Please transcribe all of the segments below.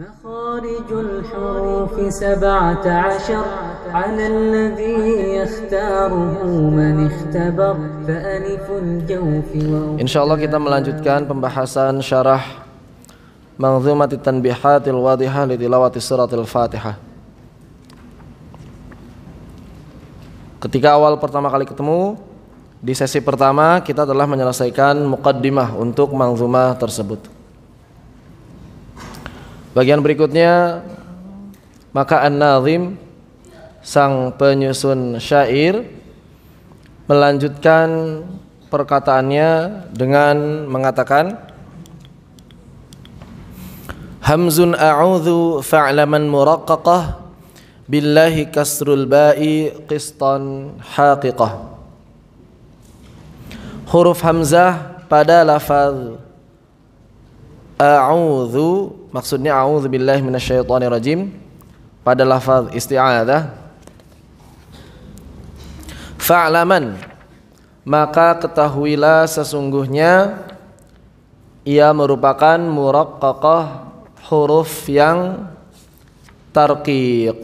مخارج الحروف سبعة عشر على الذي يختاره من اختبر فألف الجوف kita melanjutkan pembahasan syarah Manzumati Tanbihatil Wadihah li Tilawati Suratil Fatihah Ketika awal pertama kali ketemu, di sesi pertama kita telah menyelesaikan mukaddimah untuk manzumah tersebut. Bagian berikutnya maka An-Nazim sang penyusun syair melanjutkan perkataannya dengan mengatakan Hamzun a'udhu fa'laman muraqqaqah billahi kasrul ba'i qistan haqiqah Huruf hamzah pada lafaz a'udzu maksudnya a'udzu billahi minasyaitonir rajim pada lafaz isti'adzah fa'laman maka ketahuilah sesungguhnya ia merupakan muraqqaqah huruf yang tarqiq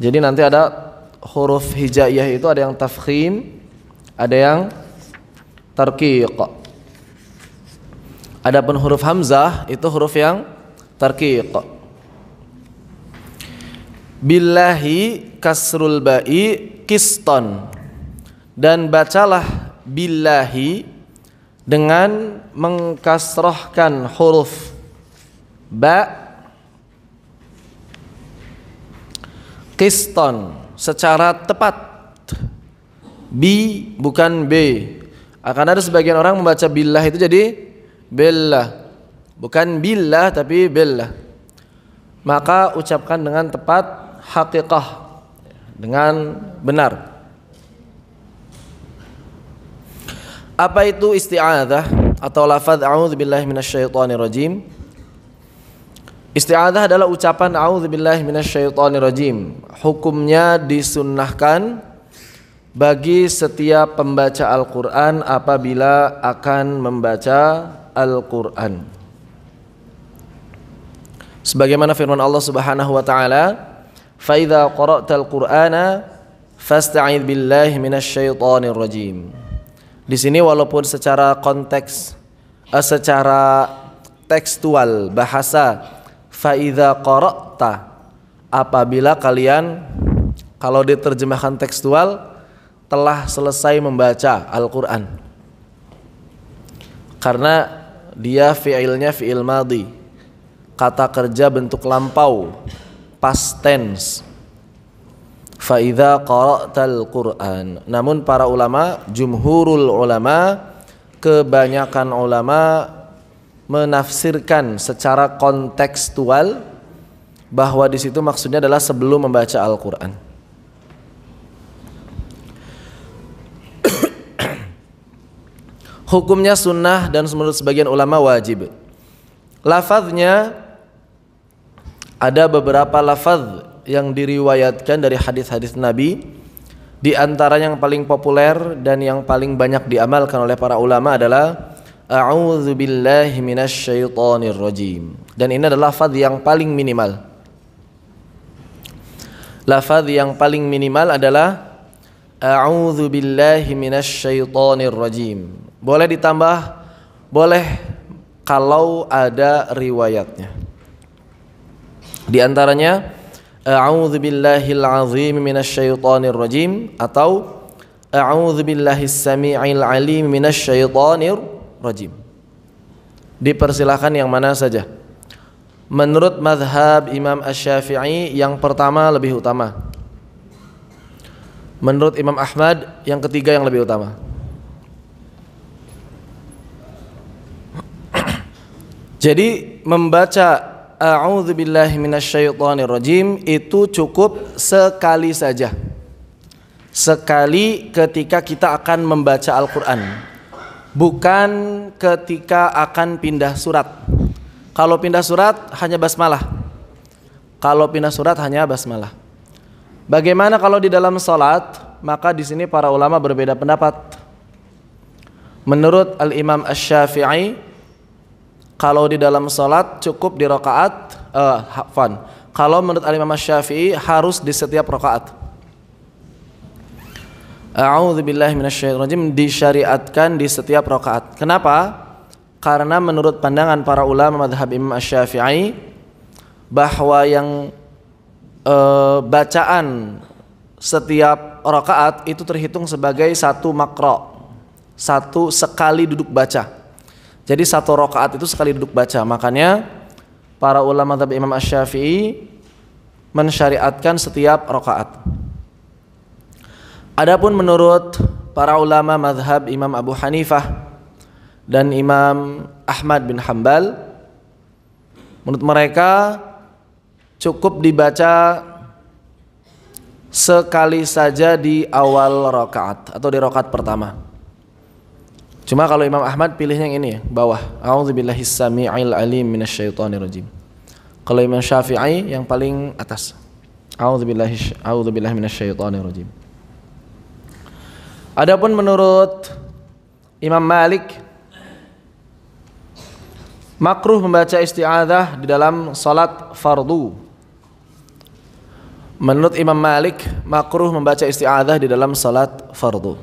jadi nanti ada huruf hijaiyah itu ada yang tafkhim ada yang tarqiq Adapun huruf hamzah itu huruf yang terkik. Billahi kasrul ba'i kiston. Dan bacalah billahi dengan mengkasrohkan huruf ba kiston secara tepat bi bukan b akan ada sebagian orang membaca billah itu jadi billah. Bukan billah tapi billah. Maka ucapkan dengan tepat hakikah dengan benar. Apa itu istiadah atau lafaz a'udzubillahi minasyaitonirrajim? Isti'adzah adalah ucapan a'udzubillahi minasyaitonirrajim. Hukumnya disunnahkan bagi setiap pembaca Al-Qur'an apabila akan membaca Al-Qur'an. Sebagaimana firman Allah Subhanahu wa taala, "Fa idza qara'tal Qur'ana fasta'id billahi minasyaitonir rajim." Di sini walaupun secara konteks eh, secara tekstual bahasa fa idza qara'ta apabila kalian kalau diterjemahkan tekstual telah selesai membaca Al-Qur'an. Karena dia fiilnya fiil madi kata kerja bentuk lampau past tense faida qara'tal quran namun para ulama jumhurul ulama kebanyakan ulama menafsirkan secara kontekstual bahwa di situ maksudnya adalah sebelum membaca Al-Qur'an hukumnya sunnah dan menurut sebagian ulama wajib. Lafaznya ada beberapa lafaz yang diriwayatkan dari hadis-hadis Nabi. Di antara yang paling populer dan yang paling banyak diamalkan oleh para ulama adalah A'udzu billahi minasyaitonir rajim. Dan ini adalah lafaz yang paling minimal. Lafaz yang paling minimal adalah A'udzu billahi minasyaitonir rajim. Boleh ditambah, boleh kalau ada riwayatnya. Di antaranya A'udzubillahil azim minasyaitonir rajim atau A'udzubillahis samiil alim minasyaitonir rajim. Dipersilahkan yang mana saja. Menurut madhab Imam Ash-Syafi'i yang pertama lebih utama. Menurut Imam Ahmad yang ketiga yang lebih utama. Jadi membaca a'udzubillahi rajim itu cukup sekali saja. Sekali ketika kita akan membaca Al-Qur'an. Bukan ketika akan pindah surat. Kalau pindah surat hanya basmalah. Kalau pindah surat hanya basmalah. Bagaimana kalau di dalam salat? Maka di sini para ulama berbeda pendapat. Menurut Al-Imam Asy-Syafi'i kalau di dalam salat cukup di rakaat uh, eh, hafan. Kalau menurut Imam Syafi'i harus di setiap rakaat. A'udzubillahi rajim disyariatkan di setiap rakaat. Kenapa? Karena menurut pandangan para ulama madhab Imam Syafi'i bahwa yang e, bacaan setiap rokaat itu terhitung sebagai satu makro, satu sekali duduk baca. Jadi satu rokaat itu sekali duduk baca. Makanya para ulama tabi Imam Ash-Syafi'i mensyariatkan setiap rokaat. Adapun menurut para ulama madhab Imam Abu Hanifah dan Imam Ahmad bin Hambal, menurut mereka cukup dibaca sekali saja di awal rokaat atau di rokaat pertama. Cuma kalau Imam Ahmad pilihnya yang ini ya, bawah. A'udzubillahi sami'il alim rajim. Kalau Imam Syafi'i yang paling atas. A'udzubillahi a'udzubillahi rajim. Adapun menurut Imam Malik makruh membaca isti'adzah di dalam salat fardu. Menurut Imam Malik makruh membaca isti'adzah di dalam salat fardu.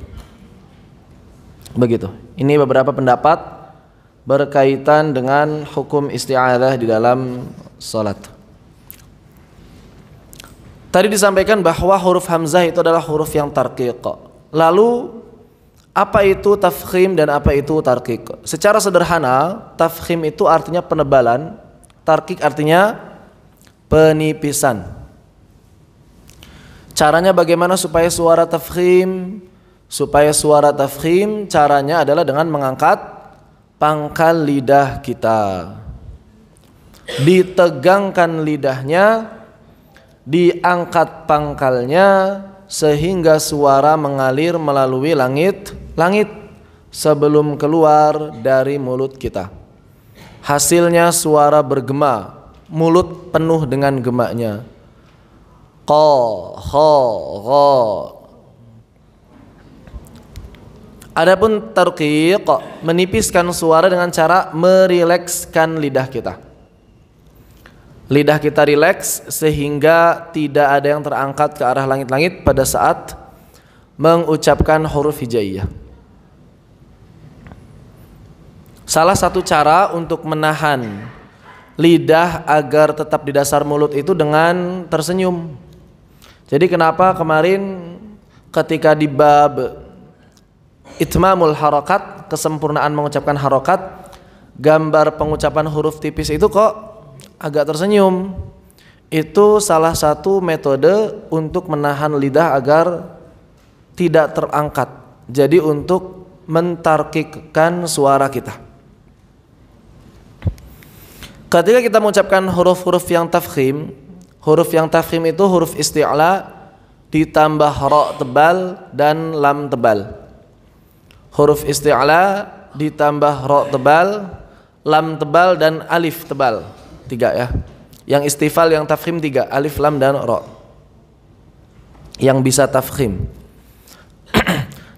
Begitu. Ini beberapa pendapat berkaitan dengan hukum isti'adah di dalam salat. Tadi disampaikan bahwa huruf hamzah itu adalah huruf yang tarqiq. Lalu apa itu tafkhim dan apa itu tarqiq? Secara sederhana, tafkhim itu artinya penebalan, tarqiq artinya penipisan. Caranya bagaimana supaya suara tafkhim Supaya suara tafkhim caranya adalah dengan mengangkat pangkal lidah kita. Ditegangkan lidahnya, diangkat pangkalnya sehingga suara mengalir melalui langit langit sebelum keluar dari mulut kita. Hasilnya suara bergema, mulut penuh dengan gemaknya. Qa, kha, gha, Adapun tarqiq menipiskan suara dengan cara merilekskan lidah kita. Lidah kita rileks sehingga tidak ada yang terangkat ke arah langit-langit pada saat mengucapkan huruf hijaiyah. Salah satu cara untuk menahan lidah agar tetap di dasar mulut itu dengan tersenyum. Jadi kenapa kemarin ketika di bab itmamul harokat kesempurnaan mengucapkan harokat gambar pengucapan huruf tipis itu kok agak tersenyum itu salah satu metode untuk menahan lidah agar tidak terangkat jadi untuk mentarkikkan suara kita ketika kita mengucapkan huruf-huruf yang tafkhim huruf yang tafkhim itu huruf isti'la ditambah ro tebal dan lam tebal huruf isti'la ditambah ro tebal, lam tebal dan alif tebal. Tiga ya. Yang istifal, yang tafhim tiga, alif, lam dan ro. Yang bisa tafhim.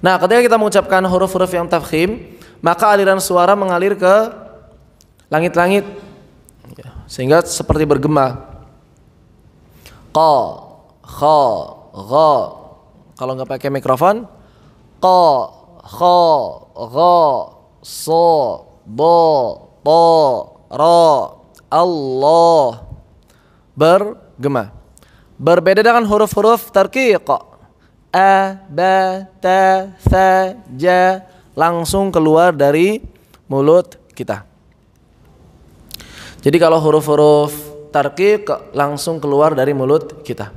nah, ketika kita mengucapkan huruf-huruf yang tafhim, maka aliran suara mengalir ke langit-langit ya, sehingga seperti bergema. Qa, kha, gha. Kalau nggak pakai mikrofon, qa, kha gha sa ba ta ra Allah bergema berbeda dengan huruf-huruf tarqiq a ba ta tha ja langsung keluar dari mulut kita jadi kalau huruf-huruf tarqiq langsung keluar dari mulut kita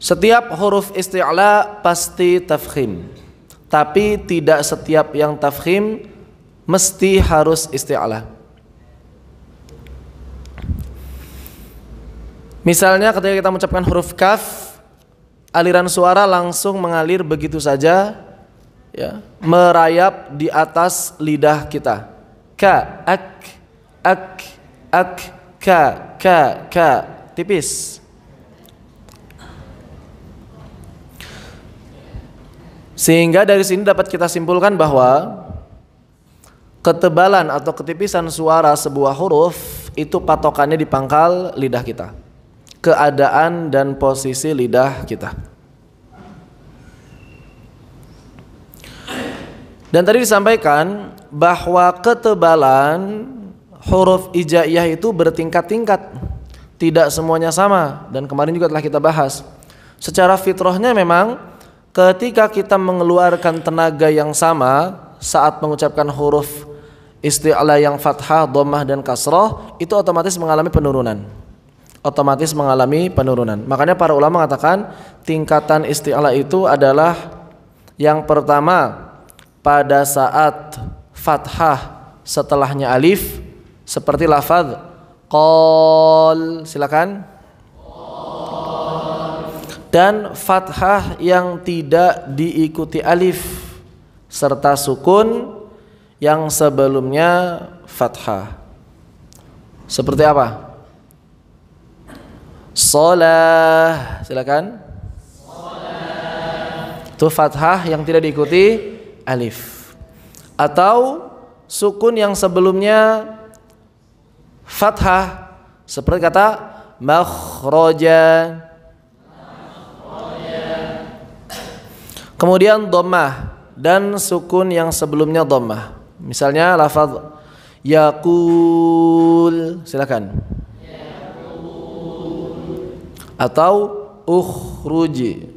setiap huruf isti'la pasti tafkhim tapi tidak setiap yang tafkhim mesti harus isti'alah. Misalnya ketika kita mengucapkan huruf kaf, aliran suara langsung mengalir begitu saja ya, merayap di atas lidah kita. Ka, ak, ak, ak, ka, ka, ka, tipis. Sehingga dari sini dapat kita simpulkan bahwa ketebalan atau ketipisan suara sebuah huruf itu patokannya di pangkal lidah kita. Keadaan dan posisi lidah kita. Dan tadi disampaikan bahwa ketebalan huruf ijazah itu bertingkat-tingkat. Tidak semuanya sama dan kemarin juga telah kita bahas. Secara fitrahnya memang ketika kita mengeluarkan tenaga yang sama saat mengucapkan huruf isti'la yang fathah, domah, dan kasroh, itu otomatis mengalami penurunan. Otomatis mengalami penurunan. Makanya para ulama mengatakan tingkatan isti'la itu adalah yang pertama pada saat fathah setelahnya alif seperti lafaz qol silakan dan fathah yang tidak diikuti alif serta sukun yang sebelumnya fathah. Seperti apa? Solah, silakan. Itu fathah yang tidak diikuti alif. Atau sukun yang sebelumnya fathah seperti kata makhrajan Kemudian dhammah dan sukun yang sebelumnya dhammah. Misalnya lafaz Yakul silakan. Atau ukhruji.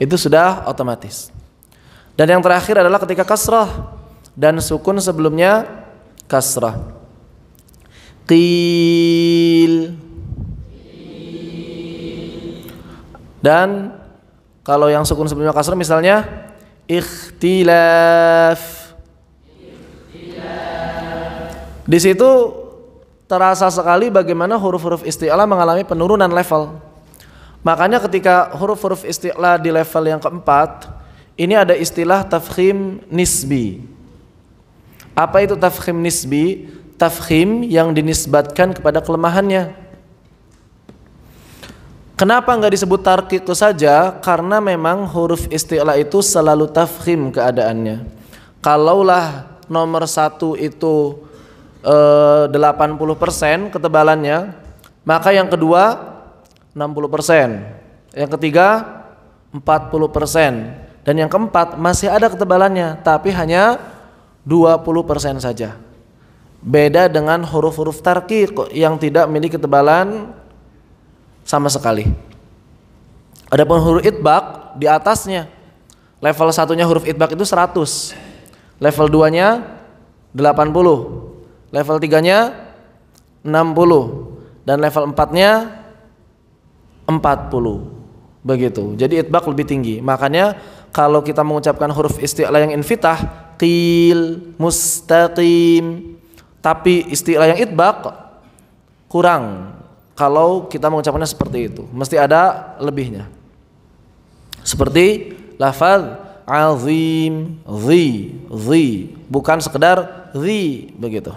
Itu sudah otomatis. Dan yang terakhir adalah ketika kasrah dan sukun sebelumnya kasrah. Qil. Dan kalau yang sukun sebelumnya kasar, misalnya ikhtilaf. Di situ terasa sekali bagaimana huruf-huruf istilah mengalami penurunan level. Makanya ketika huruf-huruf istilah di level yang keempat, ini ada istilah tafkhim nisbi. Apa itu tafkhim nisbi? Tafkhim yang dinisbatkan kepada kelemahannya. Kenapa nggak disebut tarkiku saja? Karena memang huruf istilah itu selalu tafkhim keadaannya. Kalaulah nomor satu itu eh, persen ketebalannya, maka yang kedua 60%, yang ketiga 40%, dan yang keempat masih ada ketebalannya tapi hanya 20% saja. Beda dengan huruf-huruf tarkik yang tidak memiliki ketebalan sama sekali. Adapun huruf itbak di atasnya level satunya huruf itbak itu 100. Level 2-nya 80. Level 3-nya 60 dan level 4-nya 40. Begitu. Jadi itbak lebih tinggi. Makanya kalau kita mengucapkan huruf isti'la yang infitah qil mustaqim tapi istilah yang itbak kurang kalau kita mengucapkannya seperti itu. Mesti ada lebihnya. Seperti lafal azim, zi, zi, bukan sekedar zi begitu.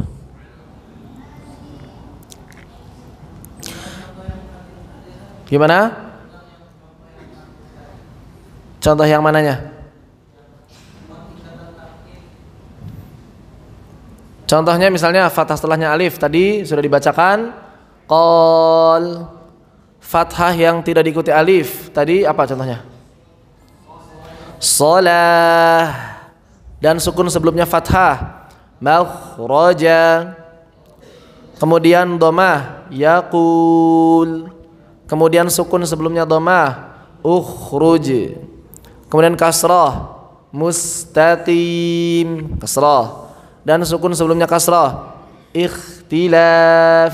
Gimana? Contoh yang mananya? Contohnya misalnya fathah setelahnya alif tadi sudah dibacakan Qal fathah yang tidak diikuti alif. Tadi apa contohnya? Salah dan sukun sebelumnya fathah. Makhroja Kemudian domah yaqul. Kemudian sukun sebelumnya domah ukhruj. Kemudian kasrah mustatim kasrah dan sukun sebelumnya kasrah ikhtilaf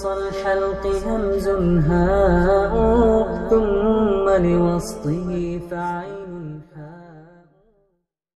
وسط الحلق همز هاء ثم لوسطه فعين